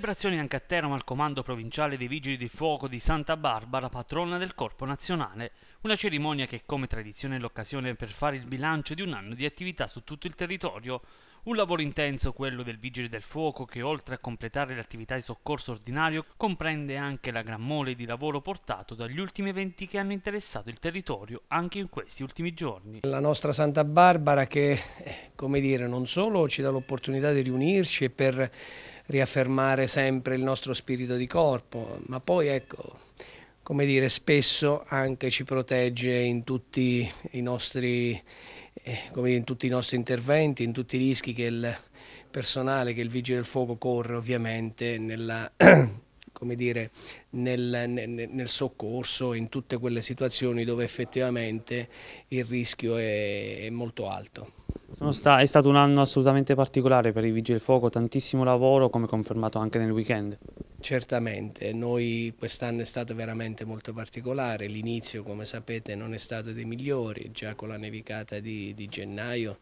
Celebrazioni anche a Teramo al comando provinciale dei Vigili del Fuoco di Santa Barbara, patrona del Corpo Nazionale, una cerimonia che come tradizione è l'occasione per fare il bilancio di un anno di attività su tutto il territorio, un lavoro intenso quello del vigile del fuoco che oltre a completare le attività di soccorso ordinario comprende anche la gran mole di lavoro portato dagli ultimi eventi che hanno interessato il territorio anche in questi ultimi giorni. La nostra Santa Barbara che eh, come dire non solo ci dà l'opportunità di riunirci per riaffermare sempre il nostro spirito di corpo ma poi ecco come dire spesso anche ci protegge in tutti i nostri eh, come in tutti i nostri interventi, in tutti i rischi che il personale, che il Vigile del Fuoco corre ovviamente nella, dire, nel, nel, nel, soccorso, in tutte quelle situazioni dove effettivamente il rischio è, è molto alto. Sta è stato un anno assolutamente particolare per i Vigili del Fuoco, tantissimo lavoro come confermato anche nel weekend. Certamente, noi quest'anno è stato veramente molto particolare, l'inizio come sapete non è stato dei migliori, già con la nevicata di, di gennaio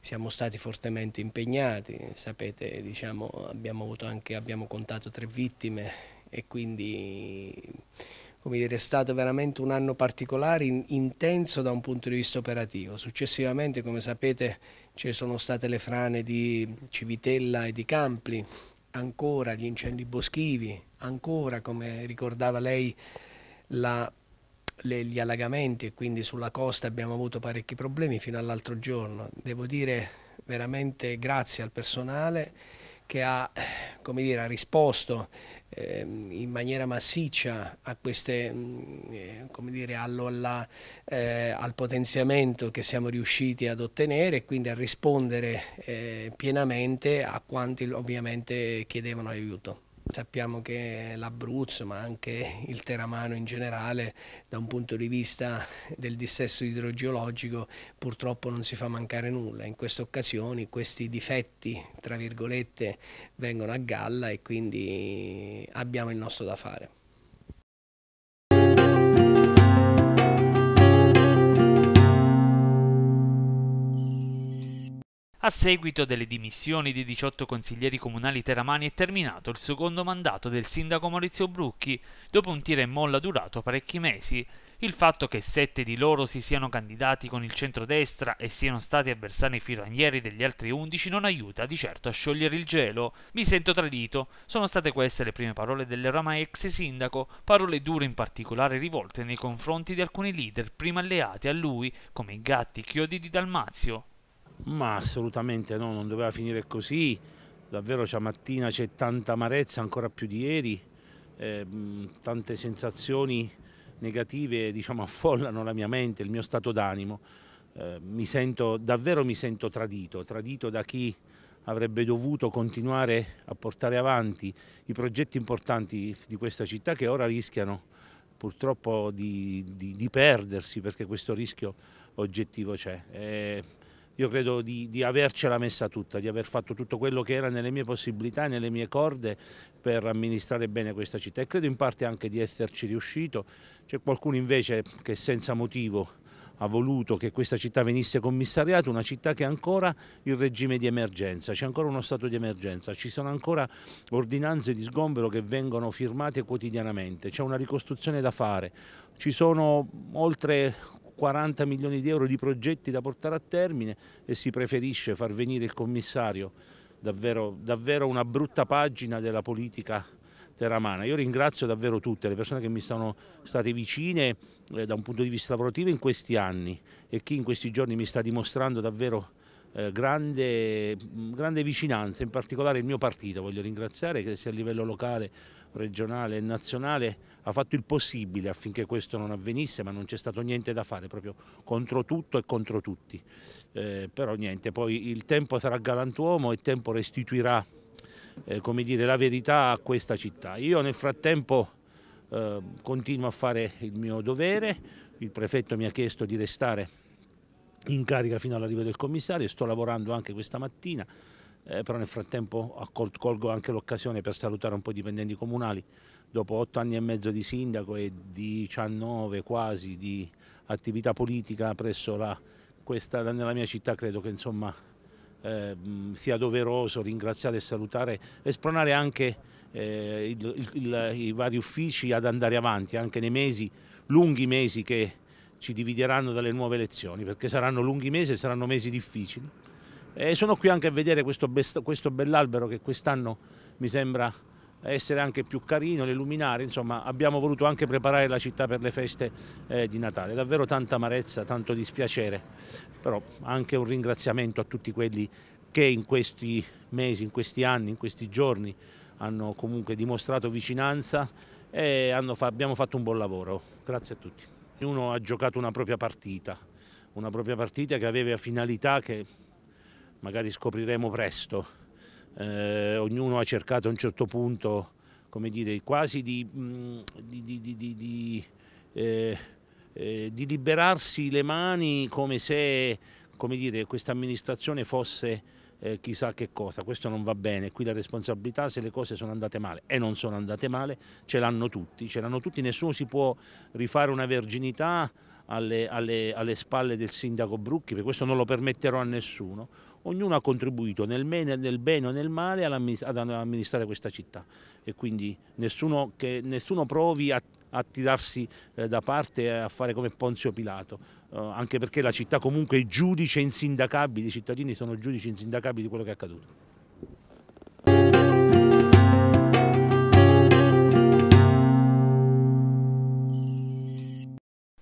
siamo stati fortemente impegnati, sapete diciamo, abbiamo, anche, abbiamo contato tre vittime e quindi come dire, è stato veramente un anno particolare, in, intenso da un punto di vista operativo. Successivamente, come sapete, ci sono state le frane di Civitella e di Campli, ancora gli incendi boschivi, ancora, come ricordava lei, la, le, gli allagamenti e quindi sulla costa abbiamo avuto parecchi problemi fino all'altro giorno. Devo dire veramente grazie al personale che ha, dire, ha risposto eh, in maniera massiccia a queste, mm, eh, dire, allo, alla, eh, al potenziamento che siamo riusciti ad ottenere e quindi a rispondere eh, pienamente a quanti ovviamente chiedevano aiuto. Sappiamo che l'Abruzzo, ma anche il Teramano in generale, da un punto di vista del dissesto idrogeologico, purtroppo non si fa mancare nulla. In queste occasioni questi difetti, tra virgolette, vengono a galla e quindi abbiamo il nostro da fare. A seguito delle dimissioni di 18 consiglieri comunali teramani è terminato il secondo mandato del sindaco Maurizio Brucchi, dopo un tira e molla durato parecchi mesi. Il fatto che sette di loro si siano candidati con il centrodestra e siano stati avversari firanieri degli altri undici non aiuta di certo a sciogliere il gelo. Mi sento tradito. Sono state queste le prime parole dell'oramai ex sindaco, parole dure in particolare rivolte nei confronti di alcuni leader prima alleati a lui, come i gatti chiodi di Dalmazio. Ma assolutamente no, non doveva finire così. Davvero stamattina cioè, c'è tanta amarezza, ancora più di ieri, eh, mm, tante sensazioni negative diciamo, affollano la mia mente, il mio stato d'animo. Eh, mi sento, davvero mi sento tradito, tradito da chi avrebbe dovuto continuare a portare avanti i progetti importanti di questa città che ora rischiano purtroppo di, di, di perdersi perché questo rischio oggettivo c'è. Eh, io credo di, di, avercela messa tutta, di aver fatto tutto quello che era nelle mie possibilità, nelle mie corde per amministrare bene questa città e credo in parte anche di esserci riuscito. C'è qualcuno invece che senza motivo ha voluto che questa città venisse commissariata, una città che è ancora in regime di emergenza, c'è ancora uno stato di emergenza, ci sono ancora ordinanze di sgombero che vengono firmate quotidianamente, c'è una ricostruzione da fare, ci sono oltre 40 milioni di euro di progetti da portare a termine e si preferisce far venire il commissario, davvero, davvero una brutta pagina della politica teramana. Io ringrazio davvero tutte le persone che mi sono state vicine eh, da un punto di vista lavorativo in questi anni e chi in questi giorni mi sta dimostrando davvero eh, grande, grande, vicinanza, in particolare il mio partito voglio ringraziare che sia a livello locale, regionale e nazionale ha fatto il possibile affinché questo non avvenisse ma non c'è stato niente da fare proprio contro tutto e contro tutti. Eh, però niente, poi il tempo sarà galantuomo e il tempo restituirà eh, come dire, la verità a questa città. Io nel frattempo eh, continuo a fare il mio dovere, il prefetto mi ha chiesto di restare in carica fino all'arrivo del commissario, sto lavorando anche questa mattina, eh, però nel frattempo colgo anche l'occasione per salutare un po' i dipendenti comunali, dopo otto anni e mezzo di sindaco e 19 quasi di attività politica presso la, questa, nella mia città credo che insomma eh, sia doveroso ringraziare e salutare e spronare anche eh, il, il, i vari uffici ad andare avanti anche nei mesi, lunghi mesi che ci divideranno dalle nuove elezioni, perché saranno lunghi mesi e saranno mesi difficili. E sono qui anche a vedere questo, questo bell'albero che quest'anno mi sembra essere anche più carino, le luminare, insomma abbiamo voluto anche preparare la città per le feste eh, di Natale, davvero tanta amarezza, tanto dispiacere, però anche un ringraziamento a tutti quelli che in questi mesi, in questi anni, in questi giorni hanno comunque dimostrato vicinanza e hanno, abbiamo fatto un buon lavoro, grazie a tutti. Ognuno ha giocato una propria partita, una propria partita che aveva finalità che magari scopriremo presto. Eh, ognuno ha cercato a un certo punto, come dire, quasi di, mm, di, di, di eh, eh, liberarsi le mani come se come dire, questa amministrazione fosse eh, chissà che cosa, questo non va bene, qui la responsabilità se le cose sono andate male e non sono andate male, ce l'hanno tutti, ce l'hanno tutti, nessuno si può rifare una verginità alle, alle, alle spalle del sindaco Brucchi, per questo non lo permetterò a nessuno, ognuno ha contribuito nel, bene, nel bene o nel male ad amministrare questa città e quindi nessuno, che, nessuno provi a a tirarsi eh, da parte e a fare come Ponzio Pilato. Eh, anche perché la città comunque è giudice insindacabile, i cittadini sono giudici insindacabili di quello che è accaduto.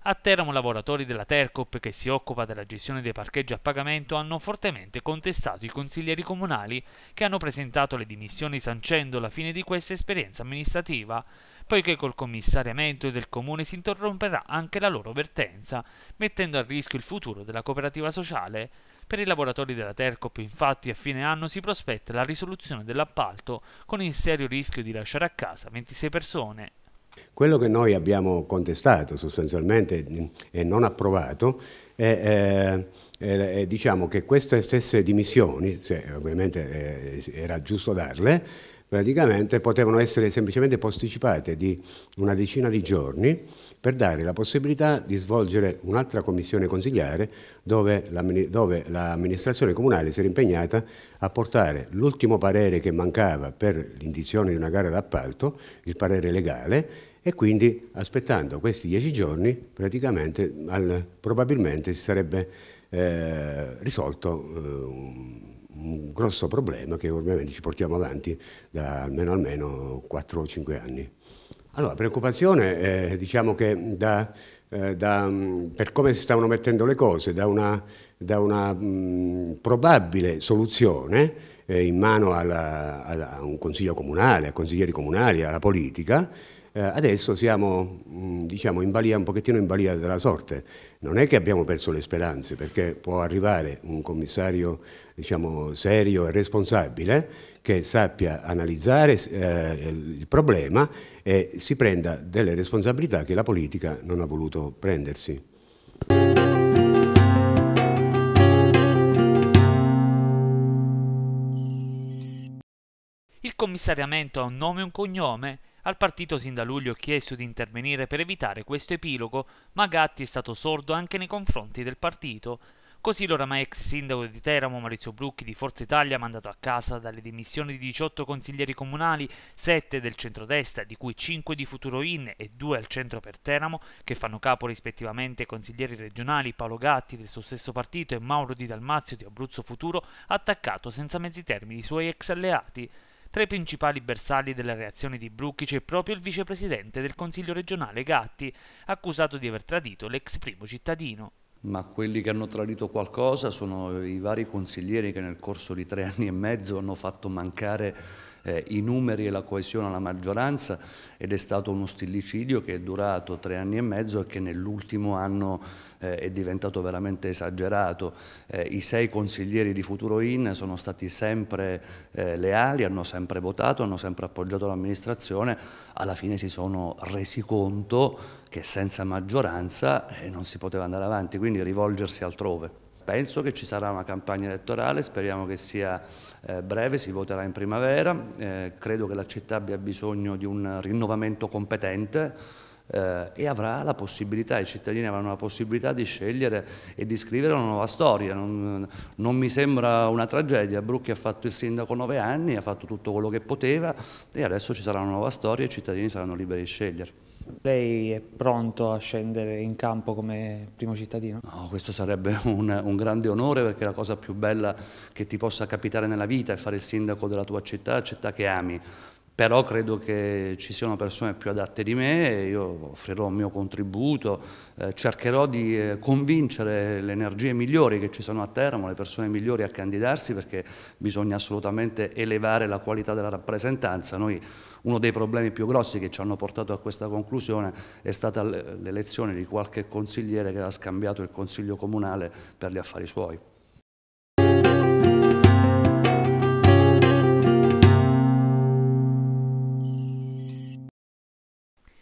A Teramo lavoratori della Tercop che si occupa della gestione dei parcheggi a pagamento hanno fortemente contestato i consiglieri comunali che hanno presentato le dimissioni sancendo la fine di questa esperienza amministrativa poiché col commissariamento del comune si interromperà anche la loro vertenza, mettendo a rischio il futuro della cooperativa sociale. Per i lavoratori della Tercop infatti a fine anno si prospetta la risoluzione dell'appalto con il serio rischio di lasciare a casa 26 persone. Quello che noi abbiamo contestato sostanzialmente mm, e non approvato è, eh, è, è diciamo che queste stesse dimissioni, se ovviamente eh, era giusto darle, praticamente potevano essere semplicemente posticipate di una decina di giorni per dare la possibilità di svolgere un'altra commissione consigliare dove, l'amministrazione comunale si era impegnata a portare l'ultimo parere che mancava per l'indizione di una gara d'appalto, il parere legale, e quindi aspettando questi dieci giorni praticamente al, probabilmente si sarebbe eh, risolto eh, un grosso problema che ovviamente ci portiamo avanti da almeno almeno 4 o 5 anni. Allora, preoccupazione, eh, diciamo che da, eh, da, mm, per come si stavano mettendo le cose, da una, da una mh, mm, probabile soluzione eh, in mano alla, a un consiglio comunale, a consiglieri comunali, alla politica, eh, adesso siamo mh, mm, diciamo, in balia, un pochettino in balia della sorte. Non è che abbiamo perso le speranze, perché può arrivare un commissario diciamo, serio e responsabile che sappia analizzare eh, il problema e si prenda delle responsabilità che la politica non ha voluto prendersi. Il commissariamento ha un nome e un cognome? Al partito sin da luglio ho chiesto di intervenire per evitare questo epilogo, ma Gatti è stato sordo anche nei confronti del partito. Così l'oramai ex sindaco di Teramo Maurizio Brucchi di Forza Italia, mandato a casa dalle dimissioni di 18 consiglieri comunali, 7 del centrodestra, di cui 5 di Futuro In e 2 al centro per Teramo, che fanno capo rispettivamente ai consiglieri regionali Paolo Gatti del suo stesso partito e Mauro Di Dalmazio di Abruzzo Futuro, ha attaccato senza mezzi termini i suoi ex alleati. Tra i principali bersagli della reazione di Brucchi c'è proprio il vicepresidente del Consiglio regionale Gatti, accusato di aver tradito l'ex primo cittadino. Ma quelli che hanno tradito qualcosa sono i vari consiglieri che nel corso di tre anni e mezzo hanno fatto mancare eh, i numeri e la coesione alla maggioranza ed è stato uno stillicidio che è durato tre anni e mezzo e che nell'ultimo anno eh, è diventato veramente esagerato. Eh, I sei consiglieri di Futuro In sono stati sempre eh, leali, hanno sempre votato, hanno sempre appoggiato l'amministrazione, alla fine si sono resi conto che senza maggioranza eh, non si poteva andare avanti, quindi rivolgersi altrove. Penso che ci sarà una campagna elettorale, speriamo che sia eh, breve, si voterà in primavera, eh, credo che la città abbia bisogno di un rinnovamento competente eh, e avrà la possibilità, i cittadini avranno la possibilità di scegliere e di scrivere una nuova storia. Non, non mi sembra una tragedia, Brucchi ha fatto il sindaco nove anni, ha fatto tutto quello che poteva e adesso ci sarà una nuova storia e i cittadini saranno liberi di scegliere. Lei è pronto a scendere in campo come primo cittadino? No, questo sarebbe un, un, grande onore perché la cosa più bella che ti possa capitare nella vita è fare il sindaco della tua città, la città che ami però credo che ci siano persone più adatte di me, io offrirò il mio contributo, eh, cercherò di eh, convincere le energie migliori che ci sono a Teramo, le persone migliori a candidarsi perché bisogna assolutamente elevare la qualità della rappresentanza. Noi, uno dei problemi più grossi che ci hanno portato a questa conclusione è stata l'elezione di qualche consigliere che ha scambiato il consiglio comunale per gli affari suoi.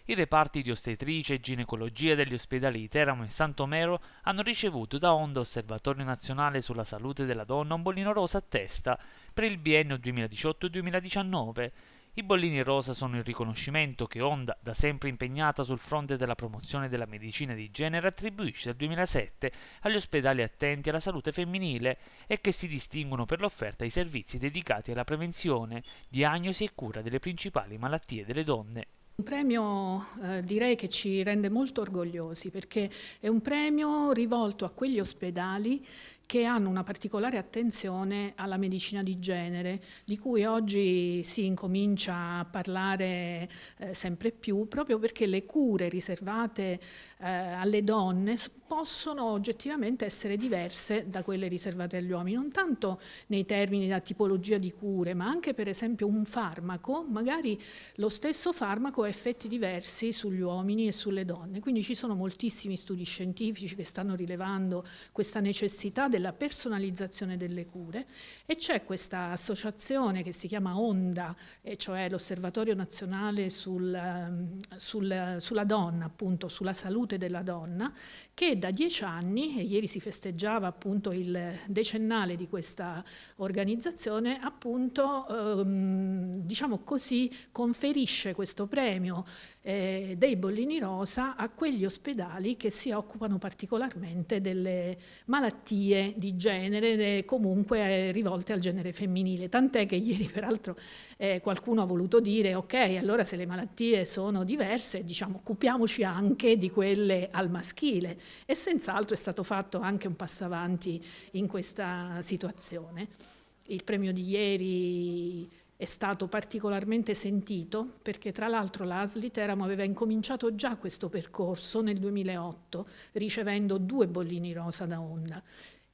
I reparti di ostetricia e ginecologia degli ospedali di Teramo e Santomero hanno ricevuto da Onda Osservatorio Nazionale sulla Salute della Donna un bollino rosa a testa per il biennio 2018-2019. I bollini rosa sono il riconoscimento che Onda, da sempre impegnata sul fronte della promozione della medicina di genere, attribuisce dal 2007 agli ospedali attenti alla salute femminile e che si distinguono per l'offerta di servizi dedicati alla prevenzione, diagnosi e cura delle principali malattie delle donne un premio eh, direi che ci rende molto orgogliosi perché è un premio rivolto a quegli ospedali che hanno una particolare attenzione alla medicina di genere, di cui oggi si incomincia a parlare eh, sempre più, proprio perché le cure riservate eh, alle donne possono oggettivamente essere diverse da quelle riservate agli uomini, non tanto nei termini della tipologia di cure, ma anche per esempio un farmaco, magari lo stesso farmaco ha effetti diversi sugli uomini e sulle donne. Quindi ci sono moltissimi studi scientifici che stanno rilevando questa necessità della personalizzazione delle cure e c'è questa associazione che si chiama ONDA, cioè l'Osservatorio Nazionale sul, ehm, sul, sulla donna, appunto, sulla salute Salute della Donna, che da dieci anni, e ieri si festeggiava appunto il decennale di questa organizzazione, appunto, ehm, diciamo così, conferisce questo premio eh, dei bollini rosa a quegli ospedali che si occupano particolarmente delle malattie di genere, eh, comunque eh, rivolte al genere femminile. Tant'è che ieri, peraltro, eh, qualcuno ha voluto dire, ok, allora se le malattie sono diverse, diciamo, occupiamoci anche di quelle quelle al maschile e senz'altro è stato fatto anche un passo avanti in questa situazione. Il premio di ieri è stato particolarmente sentito perché tra l'altro l'ASLI Teramo aveva incominciato già questo percorso nel 2008 ricevendo due bollini rosa da Honda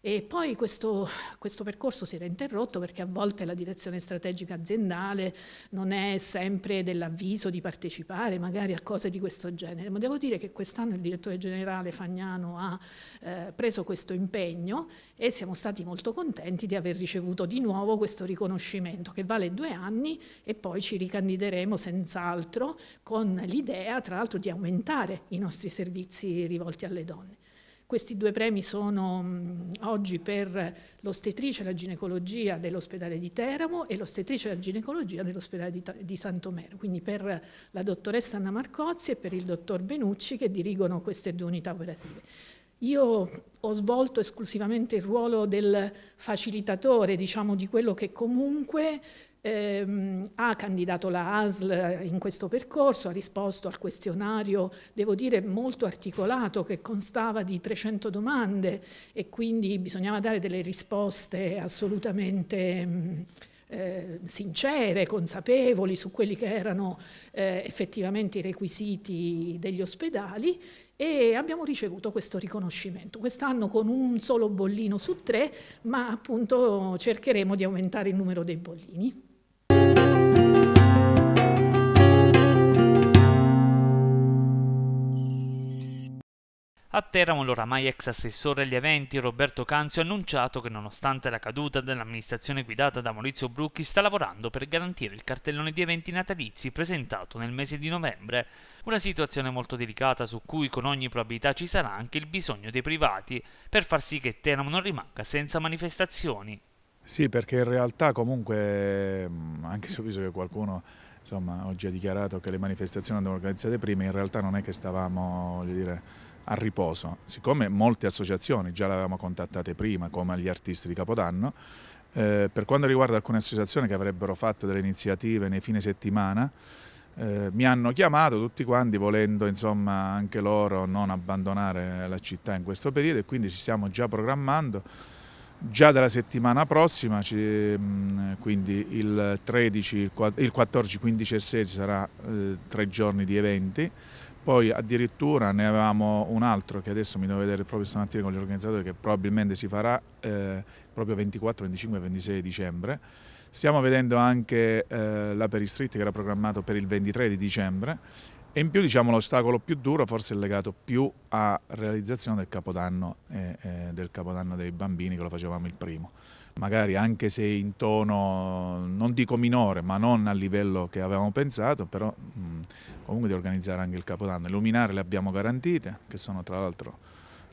e poi questo, questo, percorso si era interrotto perché a volte la direzione strategica aziendale non è sempre dell'avviso di partecipare magari a cose di questo genere, ma devo dire che quest'anno il direttore generale Fagnano ha eh, preso questo impegno e siamo stati molto contenti di aver ricevuto di nuovo questo riconoscimento che vale due anni e poi ci ricandideremo senz'altro con l'idea tra l'altro di aumentare i nostri servizi rivolti alle donne. Questi due premi sono mh, mm, oggi per l'ostetrice e la ginecologia dell'ospedale di Teramo e l'ostetrice e la ginecologia dell'ospedale di, di Santomero, quindi per la dottoressa Anna Marcozzi e per il dottor Benucci che dirigono queste due unità operative. Io ho svolto esclusivamente il ruolo del facilitatore, diciamo, di quello che comunque ehm, ha candidato la ASL in questo percorso, ha risposto al questionario, devo dire, molto articolato che constava di 300 domande e quindi bisognava dare delle risposte assolutamente... Mh, mm, eh, sincere, consapevoli su quelli che erano eh, effettivamente i requisiti degli ospedali e abbiamo ricevuto questo riconoscimento. Quest'anno con un solo bollino su tre, ma appunto cercheremo di aumentare il numero dei bollini. A Teramo l'oramai ex assessore agli eventi Roberto Canzio ha annunciato che nonostante la caduta dell'amministrazione guidata da Maurizio Brucchi sta lavorando per garantire il cartellone di eventi natalizi presentato nel mese di novembre, una situazione molto delicata su cui con ogni probabilità ci sarà anche il bisogno dei privati per far sì che Teramo non rimanga senza manifestazioni. Sì, perché in realtà comunque, mm, anche se ho visto che qualcuno insomma, oggi ha dichiarato che le manifestazioni andavano organizzate prima, in realtà non è che stavamo, voglio dire, al riposo. Siccome molte associazioni già le avevamo contattate prima, come gli artisti di Capodanno, eh, per quanto riguarda alcune associazioni che avrebbero fatto delle iniziative nei fine settimana, eh, mi hanno chiamato tutti quanti volendo insomma anche loro non abbandonare la città in questo periodo e quindi ci stiamo già programmando. Già dalla settimana prossima, quindi il 13, il 14, 15 e 16 sarà eh, tre giorni di eventi. Poi addirittura ne avevamo un altro che adesso mi devo vedere proprio stamattina con gli organizzatori che probabilmente si farà eh, proprio 24, 25 e 26 dicembre. Stiamo vedendo anche eh, la Peristritt che era programmato per il 23 di dicembre e in più diciamo, l'ostacolo più duro forse è legato più a realizzazione del Capodanno, eh, eh, del Capodanno dei bambini che lo facevamo il primo magari anche se in tono non dico minore ma non al livello che avevamo pensato, però mm, comunque di organizzare anche il Capodanno. Le luminarie le abbiamo garantite, che sono tra l'altro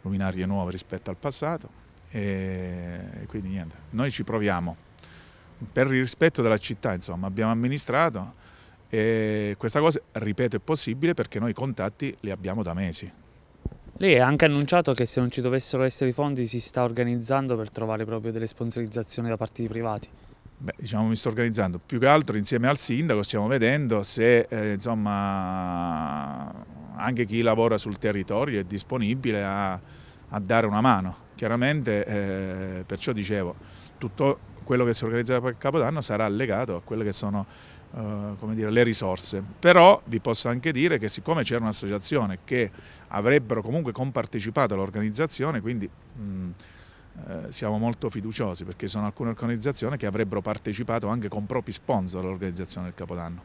luminarie nuove rispetto al passato e quindi niente, noi ci proviamo per il rispetto della città, insomma, abbiamo amministrato e questa cosa, ripeto, è possibile perché noi i contatti li abbiamo da mesi, lei ha anche annunciato che se non ci dovessero essere i fondi si sta organizzando per trovare proprio delle sponsorizzazioni da parte partiti privati. Beh, diciamo, mi sto organizzando. Più che altro insieme al sindaco stiamo vedendo se eh, insomma, anche chi lavora sul territorio è disponibile a, a dare una mano. Chiaramente, eh, perciò dicevo, tutto quello che si organizzerà per Capodanno sarà legato a quelle che sono eh, come dire, le risorse. Però vi posso anche dire che siccome c'era un'associazione che avrebbero comunque compartecipato all'organizzazione, quindi mh, mm, eh, siamo molto fiduciosi perché sono alcune organizzazioni che avrebbero partecipato anche con propri sponsor all'organizzazione del Capodanno.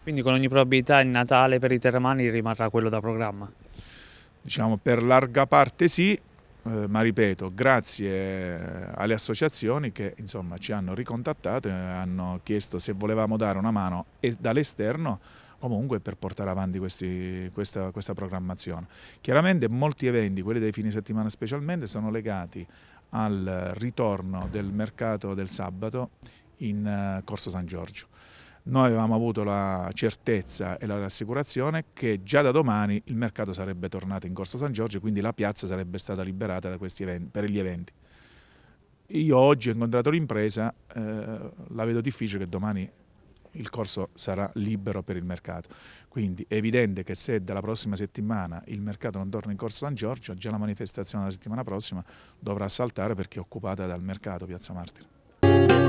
Quindi con ogni probabilità il Natale per i terramani rimarrà quello da programma? Diciamo per larga parte sì, eh, ma ripeto, grazie eh, alle associazioni che insomma, ci hanno ricontattato e eh, hanno chiesto se volevamo dare una mano dall'esterno comunque per portare avanti questi, questa, questa programmazione. Chiaramente molti eventi, quelli dei fine settimana specialmente, sono legati al ritorno del mercato del sabato in Corso San Giorgio noi avevamo avuto la certezza e la rassicurazione che già da domani il mercato sarebbe tornato in Corso San Giorgio, e quindi la piazza sarebbe stata liberata eventi, per gli eventi. Io oggi ho incontrato l'impresa, eh, la vedo difficile che domani il corso sarà libero per il mercato. Quindi è evidente che se dalla prossima settimana il mercato non torna in Corso San Giorgio, già la manifestazione della settimana prossima dovrà saltare perché è occupata dal mercato Piazza Martire.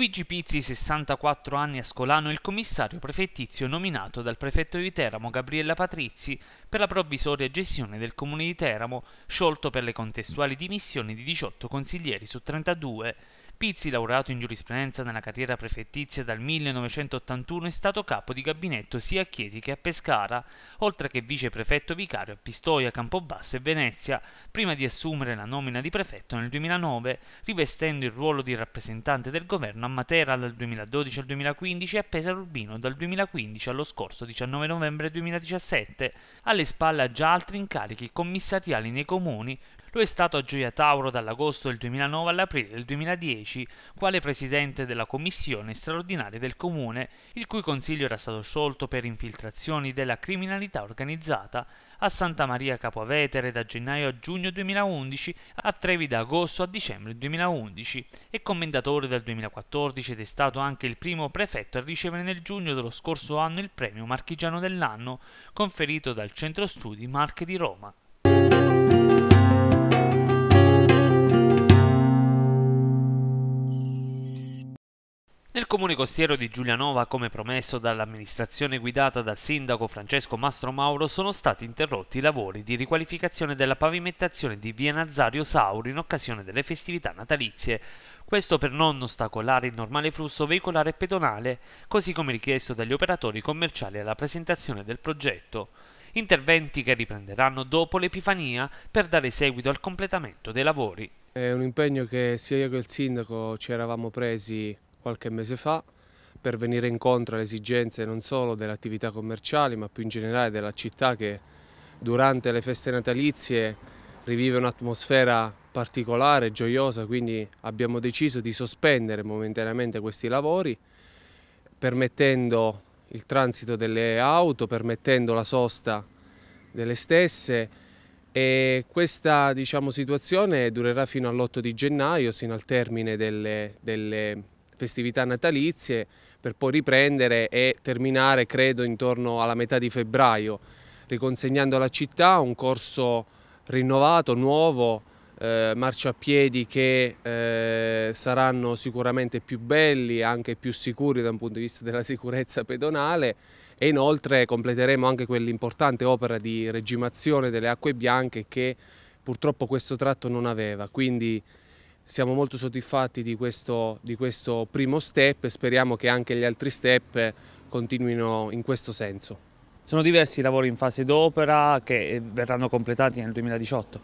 Luigi Pizzi, 64 anni ascolano, è il commissario prefettizio nominato dal prefetto di Teramo Gabriella Patrizzi per la provvisoria gestione del comune di Teramo, sciolto per le contestuali dimissioni di 18 consiglieri su 32. Pizzi, laureato in giurisprudenza nella carriera prefettizia dal 1981, è stato capo di gabinetto sia a Chieti che a Pescara, oltre che viceprefetto vicario a Pistoia, Campobasso e Venezia, prima di assumere la nomina di prefetto nel 2009, rivestendo il ruolo di rappresentante del governo a Matera dal 2012 al 2015 e a Pesaro Urbino dal 2015 allo scorso 19 novembre 2017. Alle spalle ha già altri incarichi commissariali nei comuni, lo è stato a Gioia Tauro dall'agosto del 2009 all'aprile del 2010 quale presidente della commissione straordinaria del comune, il cui consiglio era stato sciolto per infiltrazioni della criminalità organizzata a Santa Maria Capovetere da gennaio a giugno 2011, a Trevi da agosto a dicembre 2011. e commendatore dal 2014 ed è stato anche il primo prefetto a ricevere nel giugno dello scorso anno il premio Marchigiano dell'anno, conferito dal Centro Studi Marche di Roma. Nel comune costiero di Giulianova, come promesso dall'amministrazione guidata dal sindaco Francesco Mastro Mauro, sono stati interrotti i lavori di riqualificazione della pavimentazione di via Nazario Sauro in occasione delle festività natalizie. Questo per non ostacolare il normale flusso veicolare e pedonale, così come richiesto dagli operatori commerciali alla presentazione del progetto. Interventi che riprenderanno dopo l'Epifania per dare seguito al completamento dei lavori. È un impegno che sia io che il sindaco ci eravamo presi qualche mese fa per venire incontro alle esigenze non solo delle attività commerciali ma più in generale della città che durante le feste natalizie rivive un'atmosfera particolare, gioiosa, quindi abbiamo deciso di sospendere momentaneamente questi lavori permettendo il transito delle auto, permettendo la sosta delle stesse e questa diciamo, situazione durerà fino all'8 di gennaio, sino al termine delle, delle festività natalizie per poi riprendere e terminare credo intorno alla metà di febbraio riconsegnando alla città un corso rinnovato, nuovo, eh, marciapiedi che eh, saranno sicuramente più belli, anche più sicuri da un punto di vista della sicurezza pedonale e inoltre completeremo anche quell'importante opera di regimazione delle acque bianche che purtroppo questo tratto non aveva, quindi siamo molto soddisfatti di questo, di questo primo step e speriamo che anche gli altri step continuino in questo senso. Sono diversi i lavori in fase d'opera che eh, verranno completati nel 2018?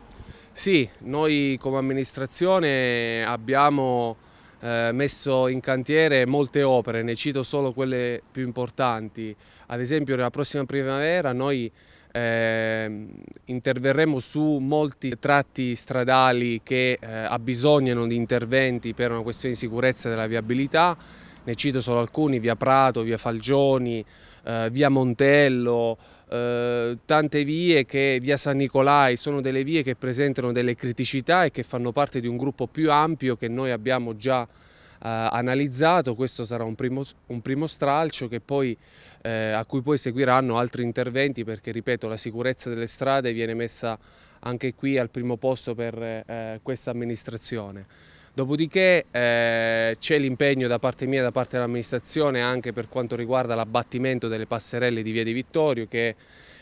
Sì, noi come amministrazione abbiamo eh, messo in cantiere molte opere, ne cito solo quelle più importanti. Ad esempio nella prossima primavera noi eh, interverremo su molti tratti stradali che eh, abbisognano di interventi per una questione di sicurezza della viabilità, ne cito solo alcuni, via Prato, via Falgioni, eh, via Montello, eh, tante vie che via San Nicolai sono delle vie che presentano delle criticità e che fanno parte di un gruppo più ampio che noi abbiamo già eh, analizzato, questo sarà un primo, un primo stralcio che poi eh, a cui poi seguiranno altri interventi perché, ripeto, la sicurezza delle strade viene messa anche qui al primo posto per eh, questa amministrazione. Dopodiché eh, c'è l'impegno da parte mia e da parte dell'amministrazione anche per quanto riguarda l'abbattimento delle passerelle di Via di Vittorio che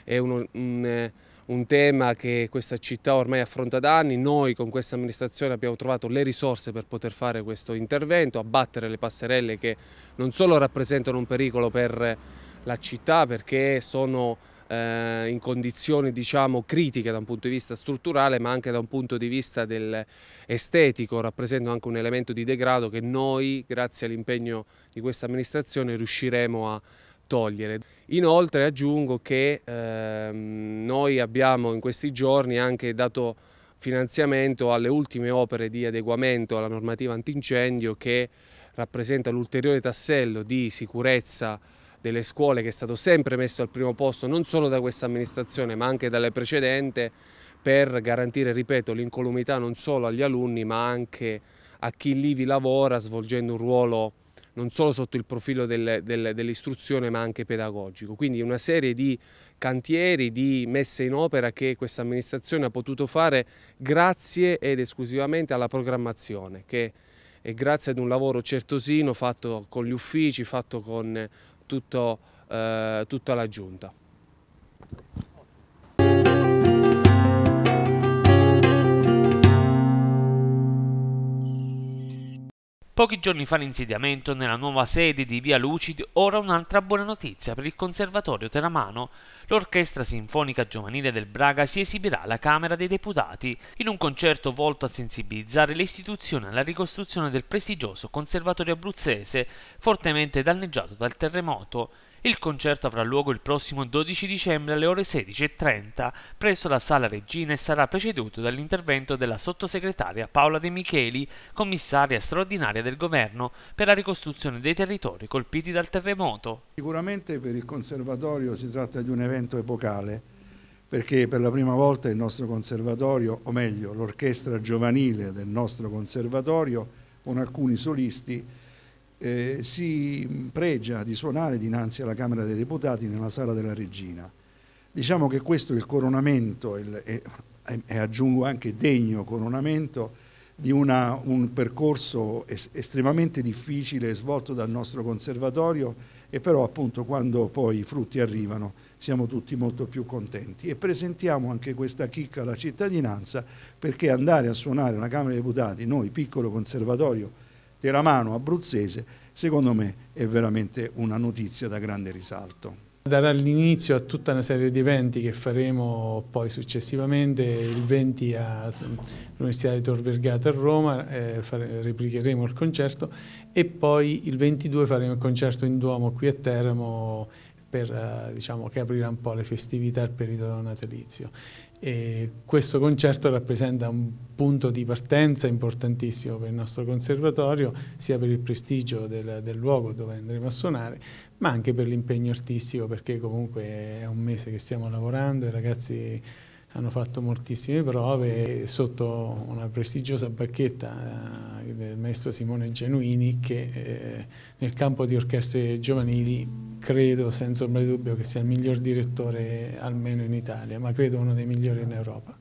è uno, un, un tema che questa città ormai affronta da anni. Noi con questa amministrazione abbiamo trovato le risorse per poter fare questo intervento, abbattere le passerelle che non solo rappresentano un pericolo per la città perché sono eh, in condizioni diciamo, critiche da un punto di vista strutturale ma anche da un punto di vista estetico, rappresentano anche un elemento di degrado che noi grazie all'impegno di questa amministrazione riusciremo a togliere. Inoltre aggiungo che ehm, noi abbiamo in questi giorni anche dato finanziamento alle ultime opere di adeguamento alla normativa antincendio che rappresenta l'ulteriore tassello di sicurezza delle scuole che è stato sempre messo al primo posto non solo da questa amministrazione ma anche dalle precedenti per garantire, ripeto, l'incolumità non solo agli alunni ma anche a chi lì vi lavora svolgendo un ruolo non solo sotto il profilo del, del, dell'istruzione ma anche pedagogico. Quindi una serie di cantieri, di messe in opera che questa amministrazione ha potuto fare grazie ed esclusivamente alla programmazione che è grazie ad un lavoro certosino fatto con gli uffici, fatto con tutto, eh, tutto alla giunta. Pochi giorni fa l'insediamento nella nuova sede di Via Lucidi, ora un'altra buona notizia per il Conservatorio Teramano. L'Orchestra Sinfonica Giovanile del Braga si esibirà alla Camera dei Deputati in un concerto volto a sensibilizzare le istituzioni alla ricostruzione del prestigioso Conservatorio abruzzese, fortemente danneggiato dal terremoto. Il concerto avrà luogo il prossimo 12 dicembre alle ore 16.30 presso la Sala Regina e sarà preceduto dall'intervento della sottosegretaria Paola De Micheli, commissaria straordinaria del governo per la ricostruzione dei territori colpiti dal terremoto. Sicuramente per il conservatorio si tratta di un evento epocale perché per la prima volta il nostro conservatorio, o meglio l'orchestra giovanile del nostro conservatorio, con alcuni solisti, eh, si mm, pregia di suonare dinanzi alla Camera dei Deputati nella Sala della Regina. Diciamo che questo è il coronamento, il, e, e, aggiungo anche degno coronamento, di una, un percorso es, estremamente difficile svolto dal nostro conservatorio e però appunto quando poi i frutti arrivano siamo tutti molto più contenti e presentiamo anche questa chicca alla cittadinanza perché andare a suonare alla Camera dei Deputati, noi piccolo conservatorio teramano abruzzese, secondo me è veramente una notizia da grande risalto. Darà l'inizio a tutta una serie di eventi che faremo poi successivamente, il 20 all'Università di Tor Vergata a Roma, eh, fare, replicheremo il concerto e poi il 22 faremo il concerto in Duomo qui a Teramo per, eh, diciamo, che aprirà un po' le festività al periodo natalizio. E questo concerto rappresenta un punto di partenza importantissimo per il nostro conservatorio, sia per il prestigio del, del luogo dove andremo a suonare, ma anche per l'impegno artistico, perché comunque è un mese che stiamo lavorando, i ragazzi hanno fatto moltissime prove sotto una prestigiosa bacchetta eh, del maestro Simone Genuini che eh, nel campo di orchestre giovanili credo senza ombra di dubbio che sia il miglior direttore almeno in Italia, ma credo uno dei migliori in Europa.